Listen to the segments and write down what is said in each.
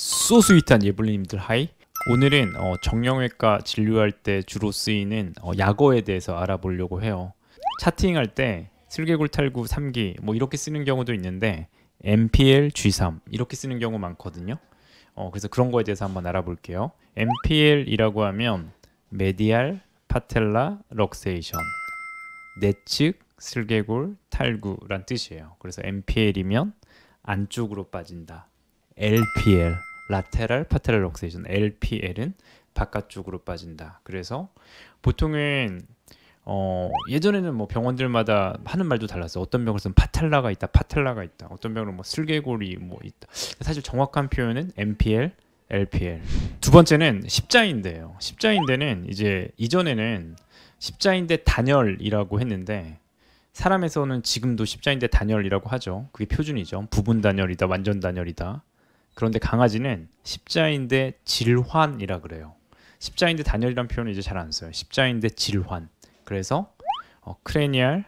소스윗한 예불님들 하이 오늘은 어, 정형외과 진료할 때 주로 쓰이는 어, 약어에 대해서 알아보려고 해요 차팅할 때 슬개골 탈구 3기 뭐 이렇게 쓰는 경우도 있는데 MPL G3 이렇게 쓰는 경우 많거든요 어, 그래서 그런 거에 대해서 한번 알아볼게요 MPL이라고 하면 메디알 파텔라 럭세이션 내측 슬개골 탈구란 뜻이에요 그래서 MPL이면 안쪽으로 빠진다 LPL 라테랄 파테랄 록세이션 LPL은 바깥쪽으로 빠진다. 그래서 보통은 어, 예전에는 뭐 병원들마다 하는 말도 달랐어. 어떤 병을 쓰면 파텔라가 있다, 파텔라가 있다. 어떤 병으로 뭐 슬개골이 뭐 있다. 사실 정확한 표현은 MPL, LPL. 두 번째는 십자인대예요. 십자인대는 이제 이전에는 십자인대 단열이라고 했는데 사람에서는 지금도 십자인대 단열이라고 하죠. 그게 표준이죠. 부분 단열이다, 완전 단열이다. 그런데 강아지는 십자인대 질환이라 그래요. 십자인대 단열이란 표현을 이제 잘 안 써요. 십자인대 질환. 그래서 어, 크레니얼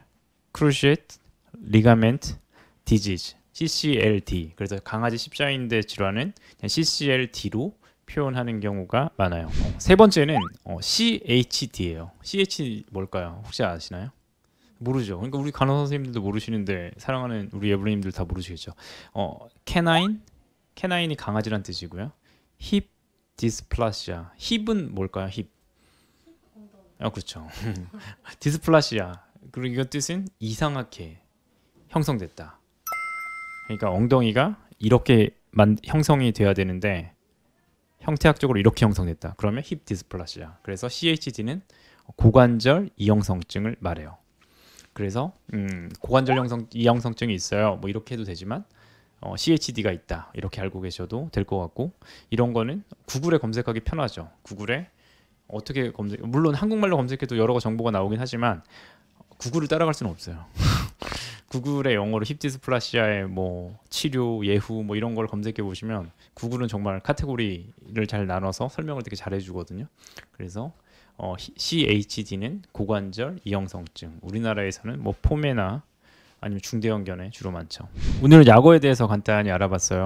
크루시트 리가멘트 디지즈 CCLD. 그래서 강아지 십자인대 질환은 CCLD로 표현하는 경우가 많아요. 어, 세 번째는 어, CHD예요. CH d 뭘까요? 혹시 아시나요? 모르죠. 그러니까 우리 간호 사 선생님들도 모르시는데 사랑하는 우리 예부님들 다 모르시겠죠. 어, 캐나인 캐나인이 강아지란 뜻이고요. 힙 디스플라시아. 힙은 뭘까요? 힙. 아 그렇죠. 디스플라시아. 그리고 이거 뜻은 이상하게 형성됐다. 그러니까 엉덩이가 이렇게 만, 형성이 돼야 되는데 형태학적으로 이렇게 형성됐다. 그러면 힙 디스플라시아. 그래서 CHD는 고관절 이형성증을 말해요. 그래서 음, 고관절 형성 이형성증이 있어요. 뭐 이렇게 해도 되지만 어, CHD가 있다 이렇게 알고 계셔도 될 것 같고 이런 거는 구글에 검색하기 편하죠. 구글에 어떻게 검색 물론 한국말로 검색해도 여러 가 정보가 나오긴 하지만 구글을 따라갈 수는 없어요. 구글의 영어로 힙디스플라시아의 뭐 치료 예후 뭐 이런 걸 검색해 보시면 구글은 정말 카테고리를 잘 나눠서 설명을 되게 잘 해주거든요. 그래서 어, CHD는 고관절 이형성증 우리나라에서는 뭐 포메나 아니면 중대형견에 주로 많죠. 오늘 야거에 대해서 간단히 알아봤어요.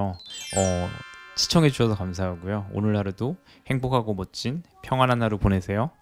어, 시청해주셔서 감사하고요. 오늘 하루도 행복하고 멋진 평안한 하루 보내세요.